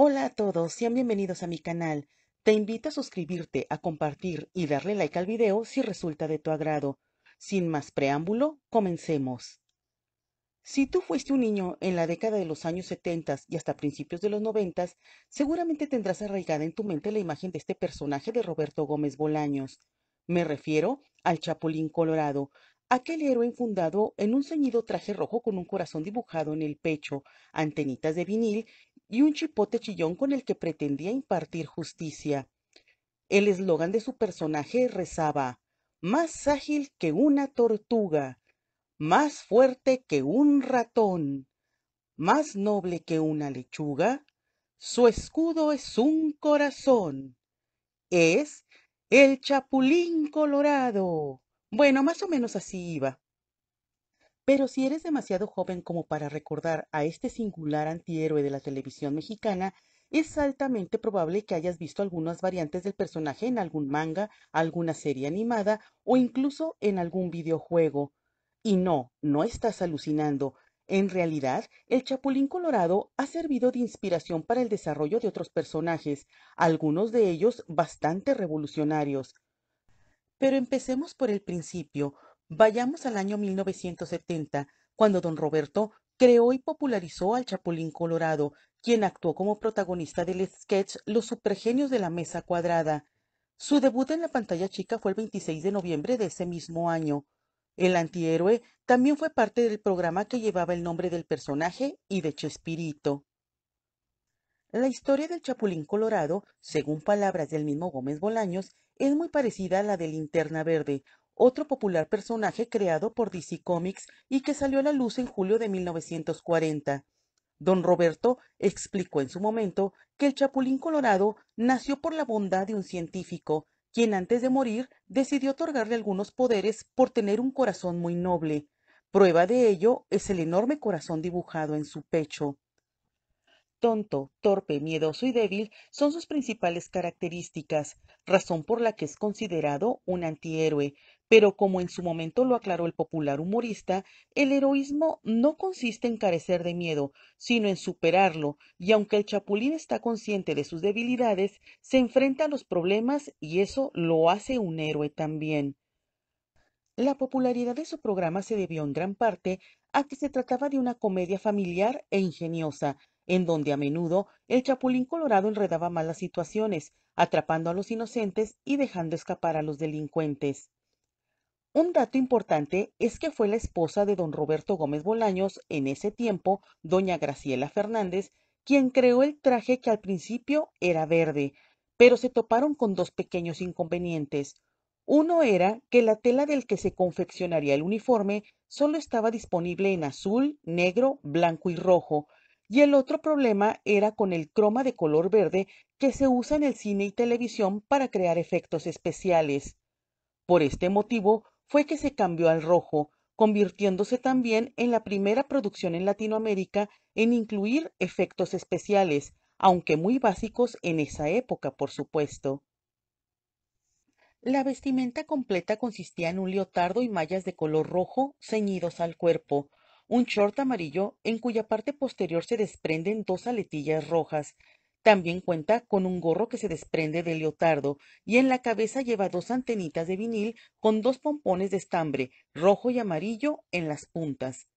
Hola a todos, sean bienvenidos a mi canal. Te invito a suscribirte, a compartir y darle like al video si resulta de tu agrado. Sin más preámbulo, comencemos. Si tú fuiste un niño en la década de los años 70 y hasta principios de los 90, seguramente tendrás arraigada en tu mente la imagen de este personaje de Roberto Gómez Bolaños. Me refiero al Chapulín Colorado, aquel héroe infundado en un ceñido traje rojo con un corazón dibujado en el pecho, antenitas de vinil y un chipote chillón con el que pretendía impartir justicia. El eslogan de su personaje rezaba, más ágil que una tortuga, más fuerte que un ratón, más noble que una lechuga, su escudo es un corazón. Es el chapulín colorado. Bueno, más o menos así iba. Pero si eres demasiado joven como para recordar a este singular antihéroe de la televisión mexicana, es altamente probable que hayas visto algunas variantes del personaje en algún manga, alguna serie animada o incluso en algún videojuego. Y no, no estás alucinando. En realidad, el Chapulín Colorado ha servido de inspiración para el desarrollo de otros personajes, algunos de ellos bastante revolucionarios. Pero empecemos por el principio, Vayamos al año 1970, cuando don Roberto creó y popularizó al Chapulín Colorado, quien actuó como protagonista del sketch Los Supergenios de la Mesa Cuadrada. Su debut en la pantalla chica fue el 26 de noviembre de ese mismo año. El antihéroe también fue parte del programa que llevaba el nombre del personaje y de Chespirito. La historia del Chapulín Colorado, según palabras del mismo Gómez Bolaños, es muy parecida a la de Linterna Verde, otro popular personaje creado por DC Comics y que salió a la luz en julio de 1940. Don Roberto explicó en su momento que el Chapulín Colorado nació por la bondad de un científico, quien antes de morir decidió otorgarle algunos poderes por tener un corazón muy noble. Prueba de ello es el enorme corazón dibujado en su pecho. Tonto, torpe, miedoso y débil son sus principales características, razón por la que es considerado un antihéroe, pero como en su momento lo aclaró el popular humorista, el heroísmo no consiste en carecer de miedo, sino en superarlo, y aunque el chapulín está consciente de sus debilidades, se enfrenta a los problemas y eso lo hace un héroe también. La popularidad de su programa se debió en gran parte a que se trataba de una comedia familiar e ingeniosa, en donde a menudo el Chapulín Colorado enredaba malas situaciones, atrapando a los inocentes y dejando escapar a los delincuentes. Un dato importante es que fue la esposa de don Roberto Gómez Bolaños, en ese tiempo, doña Graciela Fernández, quien creó el traje que al principio era verde, pero se toparon con dos pequeños inconvenientes. Uno era que la tela del que se confeccionaría el uniforme solo estaba disponible en azul, negro, blanco y rojo, y el otro problema era con el croma de color verde que se usa en el cine y televisión para crear efectos especiales. Por este motivo, fue que se cambió al rojo, convirtiéndose también en la primera producción en Latinoamérica en incluir efectos especiales, aunque muy básicos en esa época, por supuesto. La vestimenta completa consistía en un leotardo y mallas de color rojo ceñidos al cuerpo, un short amarillo en cuya parte posterior se desprenden dos aletillas rojas también cuenta con un gorro que se desprende del leotardo y en la cabeza lleva dos antenitas de vinil con dos pompones de estambre rojo y amarillo en las puntas.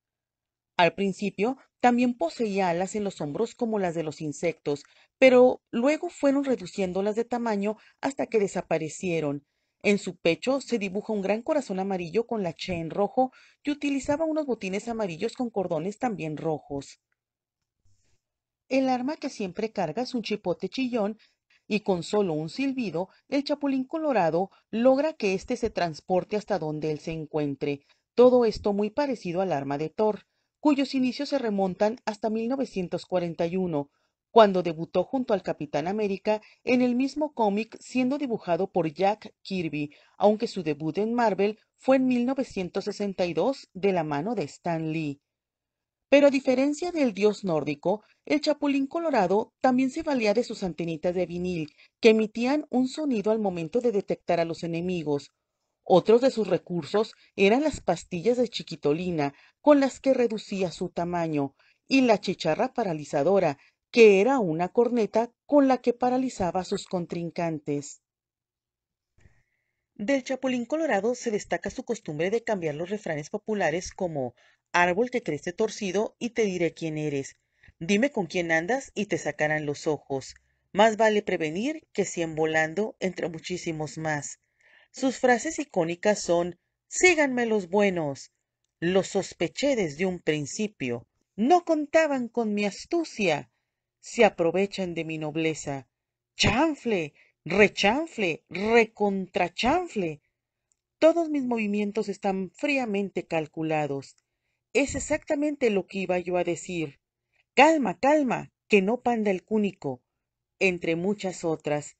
Al principio también poseía alas en los hombros como las de los insectos, pero luego fueron reduciéndolas de tamaño hasta que desaparecieron. En su pecho se dibuja un gran corazón amarillo con la en rojo y utilizaba unos botines amarillos con cordones también rojos. El arma que siempre carga es un chipote chillón y con solo un silbido, el chapulín colorado logra que éste se transporte hasta donde él se encuentre. Todo esto muy parecido al arma de Thor, cuyos inicios se remontan hasta 1941, cuando debutó junto al Capitán América en el mismo cómic siendo dibujado por Jack Kirby, aunque su debut en Marvel fue en 1962 de la mano de Stan Lee. Pero a diferencia del dios nórdico, el chapulín colorado también se valía de sus antenitas de vinil, que emitían un sonido al momento de detectar a los enemigos. Otros de sus recursos eran las pastillas de chiquitolina, con las que reducía su tamaño, y la chicharra paralizadora, que era una corneta con la que paralizaba a sus contrincantes. Del Chapulín Colorado se destaca su costumbre de cambiar los refranes populares como árbol que crece torcido, y te diré quién eres. Dime con quién andas y te sacarán los ojos. Más vale prevenir que cien volando entre muchísimos más. Sus frases icónicas son Síganme los buenos. Los sospeché desde un principio. No contaban con mi astucia. Se aprovechan de mi nobleza. Chanfle, rechanfle, recontrachanfle. Todos mis movimientos están fríamente calculados es exactamente lo que iba yo a decir. Calma, calma, que no panda el cúnico, entre muchas otras.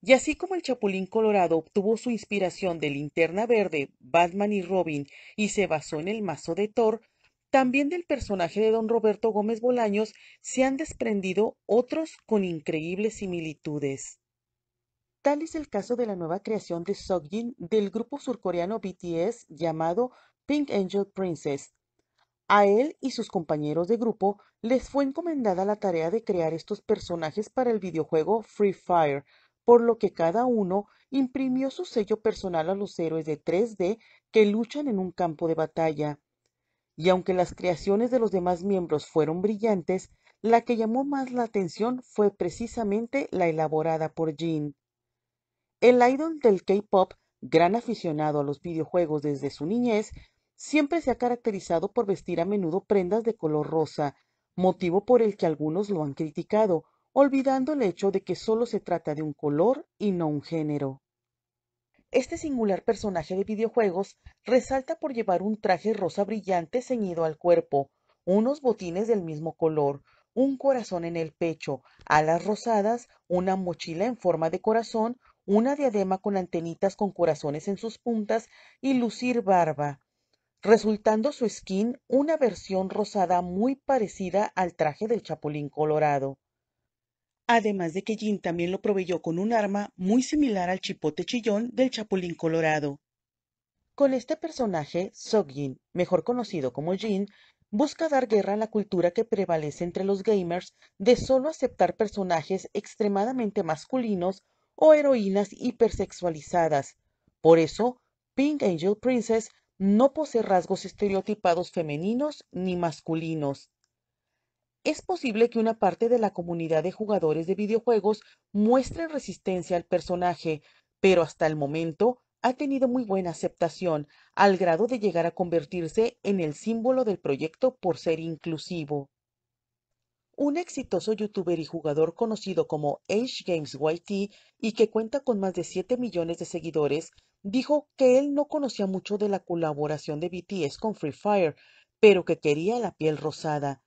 Y así como el Chapulín Colorado obtuvo su inspiración de Linterna Verde, Batman y Robin y se basó en el mazo de Thor, también del personaje de don Roberto Gómez Bolaños se han desprendido otros con increíbles similitudes. Tal es el caso de la nueva creación de Sogjin del grupo surcoreano BTS llamado Pink Angel Princess, a él y sus compañeros de grupo les fue encomendada la tarea de crear estos personajes para el videojuego Free Fire, por lo que cada uno imprimió su sello personal a los héroes de 3D que luchan en un campo de batalla. Y aunque las creaciones de los demás miembros fueron brillantes, la que llamó más la atención fue precisamente la elaborada por Jean. El idol del K-pop, gran aficionado a los videojuegos desde su niñez, Siempre se ha caracterizado por vestir a menudo prendas de color rosa, motivo por el que algunos lo han criticado, olvidando el hecho de que solo se trata de un color y no un género. Este singular personaje de videojuegos resalta por llevar un traje rosa brillante ceñido al cuerpo, unos botines del mismo color, un corazón en el pecho, alas rosadas, una mochila en forma de corazón, una diadema con antenitas con corazones en sus puntas y lucir barba resultando su skin una versión rosada muy parecida al traje del Chapulín Colorado. Además de que Jin también lo proveyó con un arma muy similar al chipote chillón del Chapulín Colorado. Con este personaje, Sogin, mejor conocido como Jin, busca dar guerra a la cultura que prevalece entre los gamers de solo aceptar personajes extremadamente masculinos o heroínas hipersexualizadas. Por eso, Pink Angel Princess no posee rasgos estereotipados femeninos ni masculinos. Es posible que una parte de la comunidad de jugadores de videojuegos muestre resistencia al personaje, pero hasta el momento ha tenido muy buena aceptación, al grado de llegar a convertirse en el símbolo del proyecto por ser inclusivo. Un exitoso youtuber y jugador conocido como Age Games YT y que cuenta con más de 7 millones de seguidores, dijo que él no conocía mucho de la colaboración de BTS con Free Fire, pero que quería la piel rosada.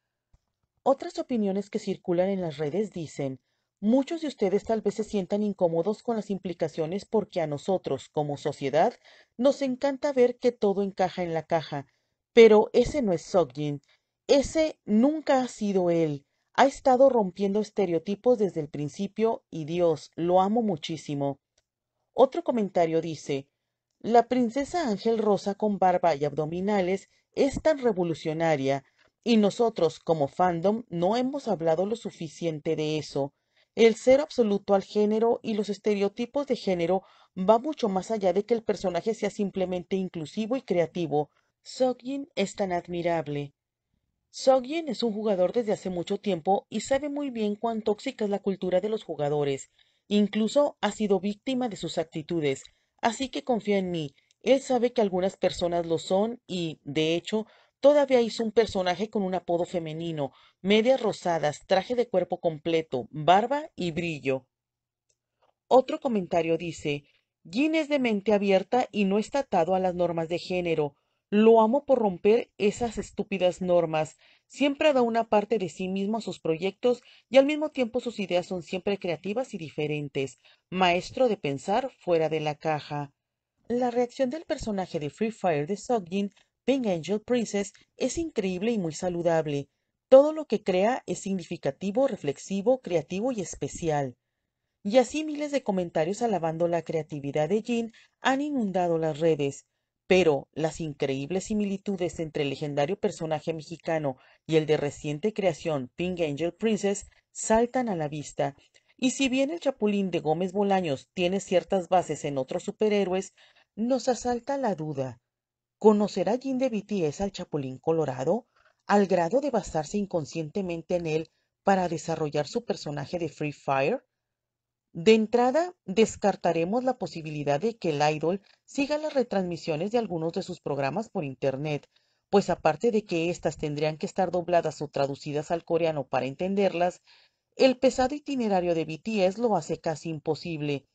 Otras opiniones que circulan en las redes dicen, muchos de ustedes tal vez se sientan incómodos con las implicaciones porque a nosotros, como sociedad, nos encanta ver que todo encaja en la caja, pero ese no es Sogjin, ese nunca ha sido él. Ha estado rompiendo estereotipos desde el principio y Dios, lo amo muchísimo. Otro comentario dice, la princesa Ángel Rosa con barba y abdominales es tan revolucionaria y nosotros como fandom no hemos hablado lo suficiente de eso. El ser absoluto al género y los estereotipos de género va mucho más allá de que el personaje sea simplemente inclusivo y creativo. Sogin es tan admirable. Sogin es un jugador desde hace mucho tiempo y sabe muy bien cuán tóxica es la cultura de los jugadores. Incluso ha sido víctima de sus actitudes, así que confía en mí. Él sabe que algunas personas lo son y, de hecho, todavía hizo un personaje con un apodo femenino, medias rosadas, traje de cuerpo completo, barba y brillo. Otro comentario dice, Jean es de mente abierta y no está atado a las normas de género. Lo amo por romper esas estúpidas normas. Siempre da una parte de sí mismo a sus proyectos y al mismo tiempo sus ideas son siempre creativas y diferentes. Maestro de pensar fuera de la caja. La reacción del personaje de Free Fire de Jin, Pink Angel Princess, es increíble y muy saludable. Todo lo que crea es significativo, reflexivo, creativo y especial. Y así miles de comentarios alabando la creatividad de Jin han inundado las redes pero las increíbles similitudes entre el legendario personaje mexicano y el de reciente creación Pink Angel Princess saltan a la vista. Y si bien el Chapulín de Gómez Bolaños tiene ciertas bases en otros superhéroes, nos asalta la duda. ¿Conocerá Jim de BTS al Chapulín Colorado? Al grado de basarse inconscientemente en él para desarrollar su personaje de Free Fire? De entrada, descartaremos la posibilidad de que el idol siga las retransmisiones de algunos de sus programas por Internet, pues aparte de que éstas tendrían que estar dobladas o traducidas al coreano para entenderlas, el pesado itinerario de BTS lo hace casi imposible.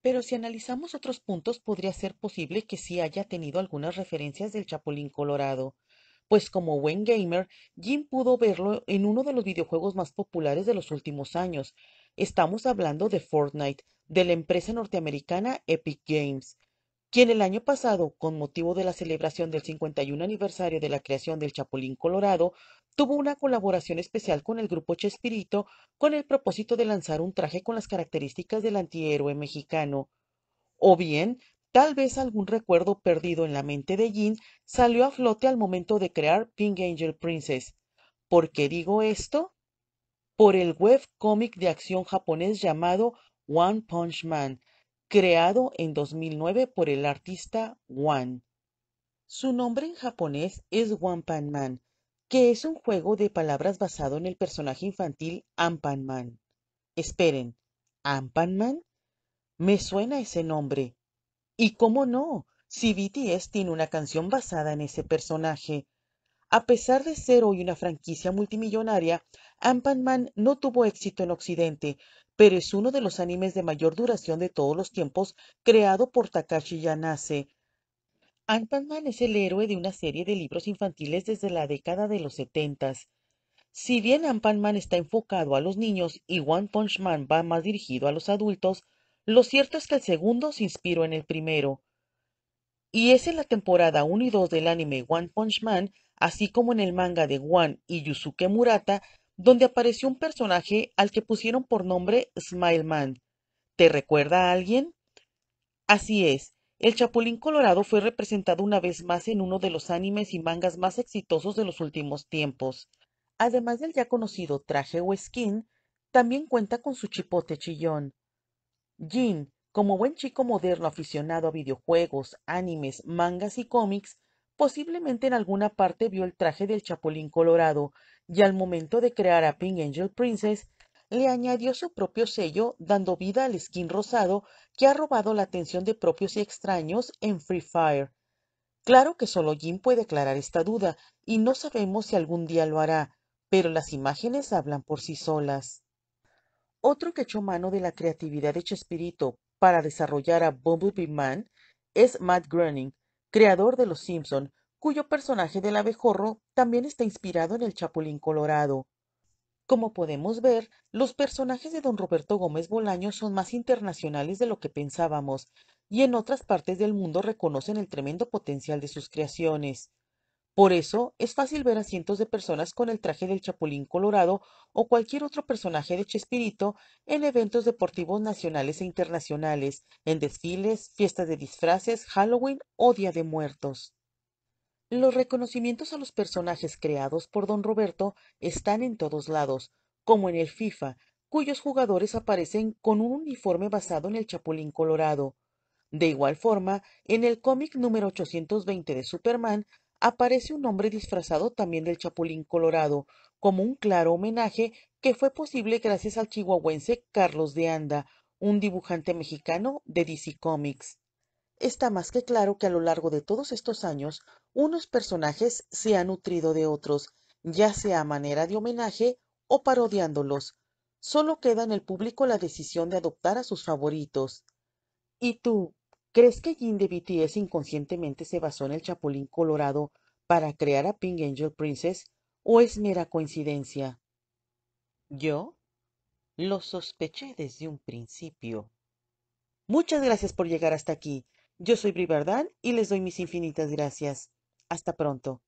Pero si analizamos otros puntos, podría ser posible que sí haya tenido algunas referencias del Chapulín Colorado, pues como buen gamer, Jim pudo verlo en uno de los videojuegos más populares de los últimos años, Estamos hablando de Fortnite, de la empresa norteamericana Epic Games, quien el año pasado, con motivo de la celebración del 51 aniversario de la creación del Chapulín Colorado, tuvo una colaboración especial con el grupo Chespirito con el propósito de lanzar un traje con las características del antihéroe mexicano. O bien, tal vez algún recuerdo perdido en la mente de Jean salió a flote al momento de crear Pink Angel Princess. ¿Por qué digo esto? por el web cómic de acción japonés llamado One Punch Man, creado en 2009 por el artista One. Su nombre en japonés es One Pan Man, que es un juego de palabras basado en el personaje infantil Ampan Man. Esperen, ¿Ampan Man? Me suena ese nombre. ¿Y cómo no? Si BTS tiene una canción basada en ese personaje. A pesar de ser hoy una franquicia multimillonaria, Anpanman no tuvo éxito en Occidente, pero es uno de los animes de mayor duración de todos los tiempos creado por Takashi Yanase. Anpanman es el héroe de una serie de libros infantiles desde la década de los setentas. Si bien Ampanman está enfocado a los niños y One Punch Man va más dirigido a los adultos, lo cierto es que el segundo se inspiró en el primero. Y es en la temporada 1 y 2 del anime One Punch Man así como en el manga de Wan y Yusuke Murata, donde apareció un personaje al que pusieron por nombre Smile Man. ¿Te recuerda a alguien? Así es, el Chapulín Colorado fue representado una vez más en uno de los animes y mangas más exitosos de los últimos tiempos. Además del ya conocido traje o skin, también cuenta con su chipote chillón. Jin, como buen chico moderno aficionado a videojuegos, animes, mangas y cómics, Posiblemente en alguna parte vio el traje del Chapulín Colorado y al momento de crear a Pink Angel Princess, le añadió su propio sello, dando vida al skin rosado que ha robado la atención de propios y extraños en Free Fire. Claro que solo Jim puede aclarar esta duda, y no sabemos si algún día lo hará, pero las imágenes hablan por sí solas. Otro que echó mano de la creatividad de Chespirito para desarrollar a Bumblebee Man es Matt Groening, creador de Los Simpson, cuyo personaje del abejorro también está inspirado en el Chapulín Colorado. Como podemos ver, los personajes de don Roberto Gómez Bolaño son más internacionales de lo que pensábamos, y en otras partes del mundo reconocen el tremendo potencial de sus creaciones. Por eso, es fácil ver a cientos de personas con el traje del Chapulín Colorado o cualquier otro personaje de Chespirito en eventos deportivos nacionales e internacionales, en desfiles, fiestas de disfraces, Halloween o Día de Muertos. Los reconocimientos a los personajes creados por don Roberto están en todos lados, como en el FIFA, cuyos jugadores aparecen con un uniforme basado en el Chapulín Colorado. De igual forma, en el cómic número 820 de Superman aparece un hombre disfrazado también del Chapulín Colorado, como un claro homenaje que fue posible gracias al chihuahuense Carlos de Anda, un dibujante mexicano de DC Comics. Está más que claro que a lo largo de todos estos años, unos personajes se han nutrido de otros, ya sea a manera de homenaje o parodiándolos. Solo queda en el público la decisión de adoptar a sus favoritos. ¿Y tú, ¿Crees que Jean de BTS inconscientemente se basó en el Chapulín Colorado para crear a Pink Angel Princess o es mera coincidencia? Yo lo sospeché desde un principio. Muchas gracias por llegar hasta aquí. Yo soy Brivardán y les doy mis infinitas gracias. Hasta pronto.